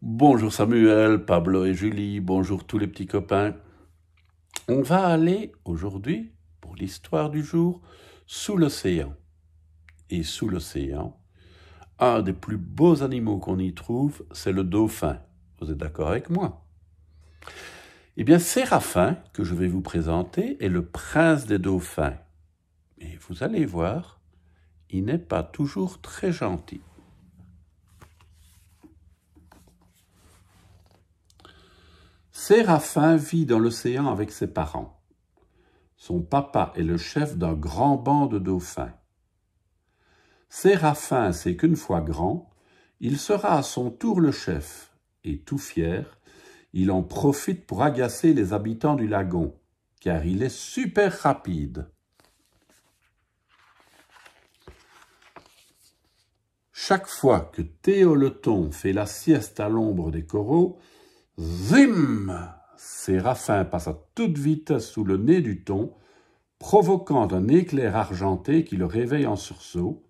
Bonjour Samuel, Pablo et Julie, bonjour tous les petits copains. On va aller aujourd'hui, pour l'histoire du jour, sous l'océan. Et sous l'océan, un des plus beaux animaux qu'on y trouve, c'est le dauphin. Vous êtes d'accord avec moi Eh bien, Séraphin, que je vais vous présenter, est le prince des dauphins. Et vous allez voir, il n'est pas toujours très gentil. Séraphin vit dans l'océan avec ses parents. Son papa est le chef d'un grand banc de dauphins. Séraphin sait qu'une fois grand, il sera à son tour le chef, et tout fier, il en profite pour agacer les habitants du lagon, car il est super rapide. Chaque fois que Théoleton fait la sieste à l'ombre des coraux, Zim Séraphin passa toute vite sous le nez du thon, provoquant un éclair argenté qui le réveille en sursaut,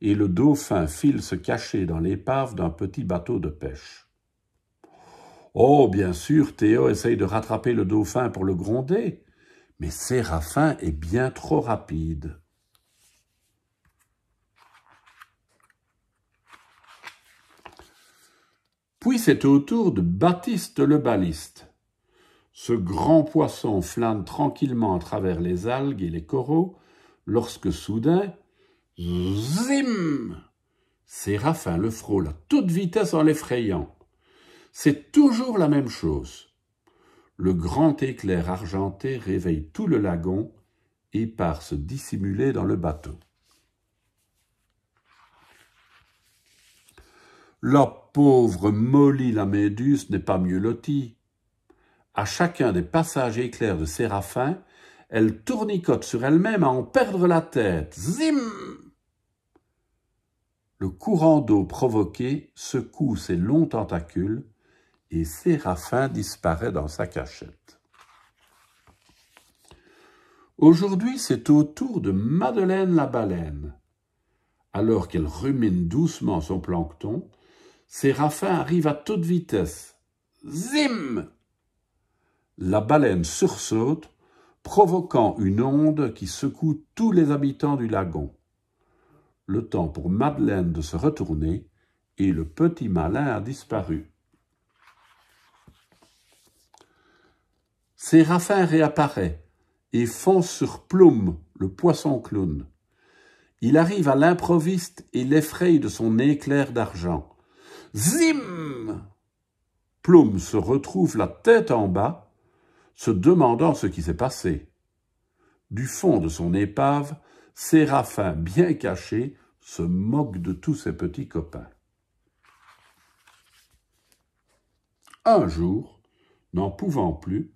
et le dauphin file se cacher dans l'épave d'un petit bateau de pêche. Oh, bien sûr, Théo essaye de rattraper le dauphin pour le gronder, mais Séraphin est bien trop rapide. Puis c'est au tour de Baptiste le baliste. Ce grand poisson flâne tranquillement à travers les algues et les coraux, lorsque soudain, zim Séraphin le frôle à toute vitesse en l'effrayant. C'est toujours la même chose. Le grand éclair argenté réveille tout le lagon et part se dissimuler dans le bateau. La pauvre Molly la Méduse n'est pas mieux lotie. À chacun des passages éclairs de Séraphin, elle tournicote sur elle-même à en perdre la tête. Zim Le courant d'eau provoqué secoue ses longs tentacules et Séraphin disparaît dans sa cachette. Aujourd'hui, c'est au tour de Madeleine la baleine. Alors qu'elle rumine doucement son plancton, Séraphin arrive à toute vitesse. Zim La baleine sursaute, provoquant une onde qui secoue tous les habitants du lagon. Le temps pour Madeleine de se retourner, et le petit malin a disparu. Séraphin réapparaît et fonce sur Plume, le poisson clown. Il arrive à l'improviste et l'effraye de son éclair d'argent. Zim Plume se retrouve la tête en bas, se demandant ce qui s'est passé. Du fond de son épave, Séraphin, bien caché, se moque de tous ses petits copains. Un jour, n'en pouvant plus,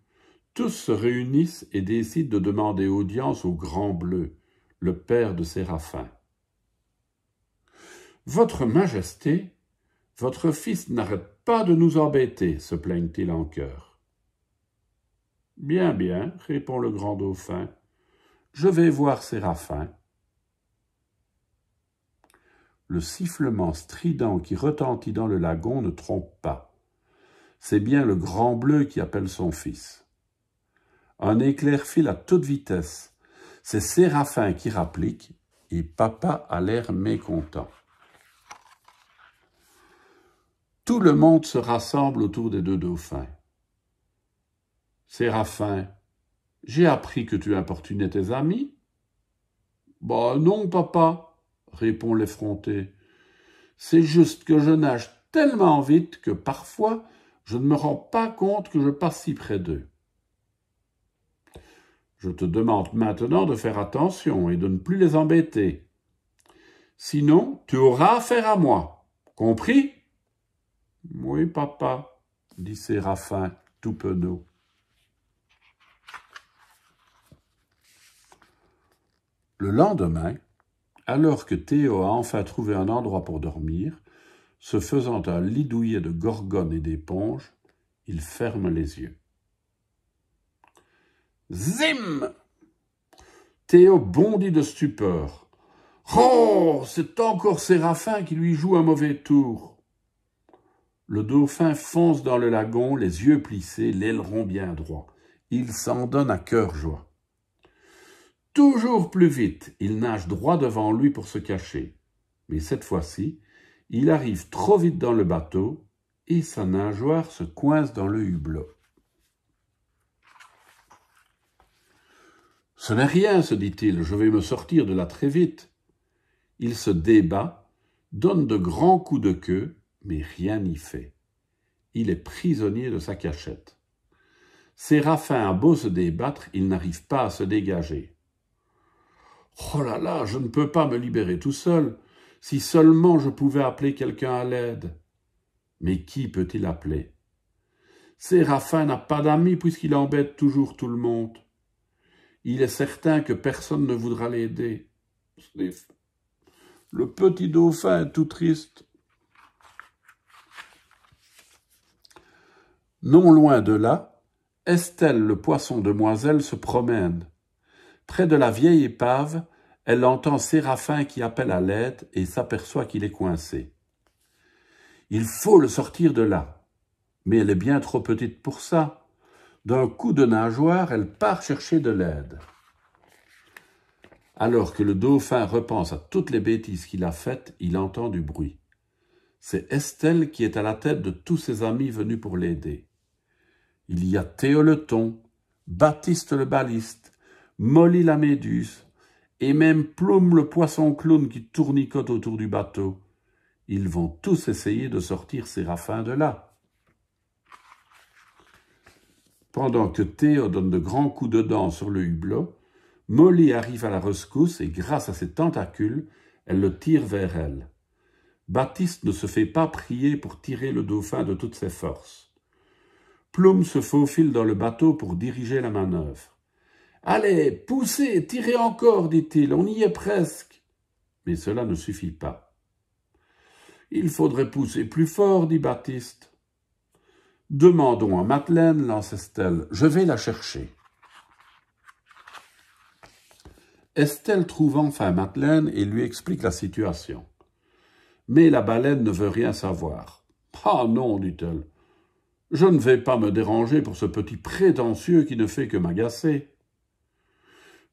tous se réunissent et décident de demander audience au Grand Bleu, le père de Séraphin. Votre Majesté, votre fils n'arrête pas de nous embêter, se plaignent-ils en chœur. Bien, bien, répond le grand dauphin, je vais voir Séraphin. Le sifflement strident qui retentit dans le lagon ne trompe pas. C'est bien le grand bleu qui appelle son fils. Un éclair file à toute vitesse. C'est Séraphin qui rapplique et papa a l'air mécontent. Tout le monde se rassemble autour des deux dauphins. Séraphin, j'ai appris que tu importunais tes amis. Bah non, papa, répond l'effronté. C'est juste que je nage tellement vite que parfois je ne me rends pas compte que je passe si près d'eux. Je te demande maintenant de faire attention et de ne plus les embêter. Sinon, tu auras affaire à moi. Compris oui, papa, dit Séraphin tout penaud. Le lendemain, alors que Théo a enfin trouvé un endroit pour dormir, se faisant un lit douillet de gorgones et d'éponges, il ferme les yeux. Zim Théo bondit de stupeur. Oh C'est encore Séraphin qui lui joue un mauvais tour le dauphin fonce dans le lagon, les yeux plissés, l'aileron bien droit. Il s'en donne à cœur joie. Toujours plus vite, il nage droit devant lui pour se cacher. Mais cette fois-ci, il arrive trop vite dans le bateau et sa nageoire se coince dans le hublot. Ce n'est rien, se dit-il, je vais me sortir de là très vite. Il se débat, donne de grands coups de queue mais rien n'y fait. Il est prisonnier de sa cachette. Séraphin a beau se débattre, il n'arrive pas à se dégager. Oh là là, je ne peux pas me libérer tout seul. Si seulement je pouvais appeler quelqu'un à l'aide. Mais qui peut-il appeler Séraphin n'a pas d'amis puisqu'il embête toujours tout le monde. Il est certain que personne ne voudra l'aider. Le petit dauphin est tout triste. Non loin de là, Estelle le poisson demoiselle se promène. Près de la vieille épave, elle entend Séraphin qui appelle à l'aide et s'aperçoit qu'il est coincé. Il faut le sortir de là. Mais elle est bien trop petite pour ça. D'un coup de nageoire, elle part chercher de l'aide. Alors que le dauphin repense à toutes les bêtises qu'il a faites, il entend du bruit. C'est Estelle qui est à la tête de tous ses amis venus pour l'aider. Il y a Théo le Thon, Baptiste le Baliste, Molly la Méduse, et même Plume le poisson clown qui tournicote autour du bateau. Ils vont tous essayer de sortir Séraphin de là. Pendant que Théo donne de grands coups de dents sur le hublot, Molly arrive à la rescousse et grâce à ses tentacules, elle le tire vers elle. Baptiste ne se fait pas prier pour tirer le dauphin de toutes ses forces. Plume se faufile dans le bateau pour diriger la manœuvre. Allez, poussez, tirez encore, dit-il, on y est presque. Mais cela ne suffit pas. Il faudrait pousser plus fort, dit Baptiste. Demandons à Madeleine, lance Estelle, je vais la chercher. Estelle trouve enfin Madeleine et lui explique la situation. Mais la baleine ne veut rien savoir. Ah non, dit-elle, je ne vais pas me déranger pour ce petit prétentieux qui ne fait que m'agacer.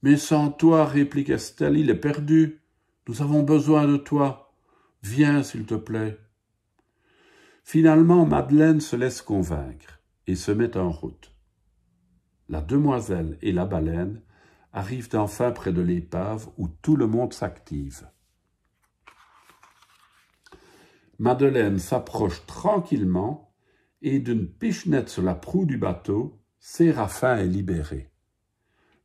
Mais sans toi, répliqua Estelle, il est perdu. Nous avons besoin de toi. Viens, s'il te plaît. Finalement, Madeleine se laisse convaincre et se met en route. La demoiselle et la baleine arrivent enfin près de l'épave où tout le monde s'active. Madeleine s'approche tranquillement et d'une pichenette sur la proue du bateau, Séraphin est libéré.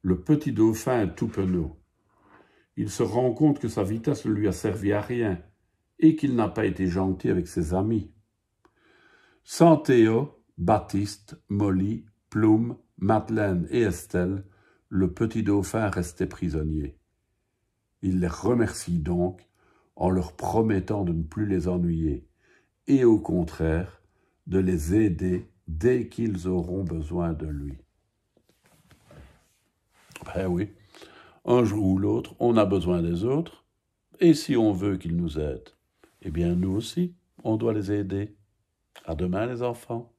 Le petit dauphin est tout penaud. Il se rend compte que sa vitesse ne lui a servi à rien et qu'il n'a pas été gentil avec ses amis. Sans Théo, Baptiste, Molly, Plume, Madeleine et Estelle, le petit dauphin restait prisonnier. Il les remercie donc en leur promettant de ne plus les ennuyer et au contraire de les aider dès qu'ils auront besoin de lui. Ben oui, un jour ou l'autre, on a besoin des autres, et si on veut qu'ils nous aident, eh bien nous aussi, on doit les aider. À demain les enfants.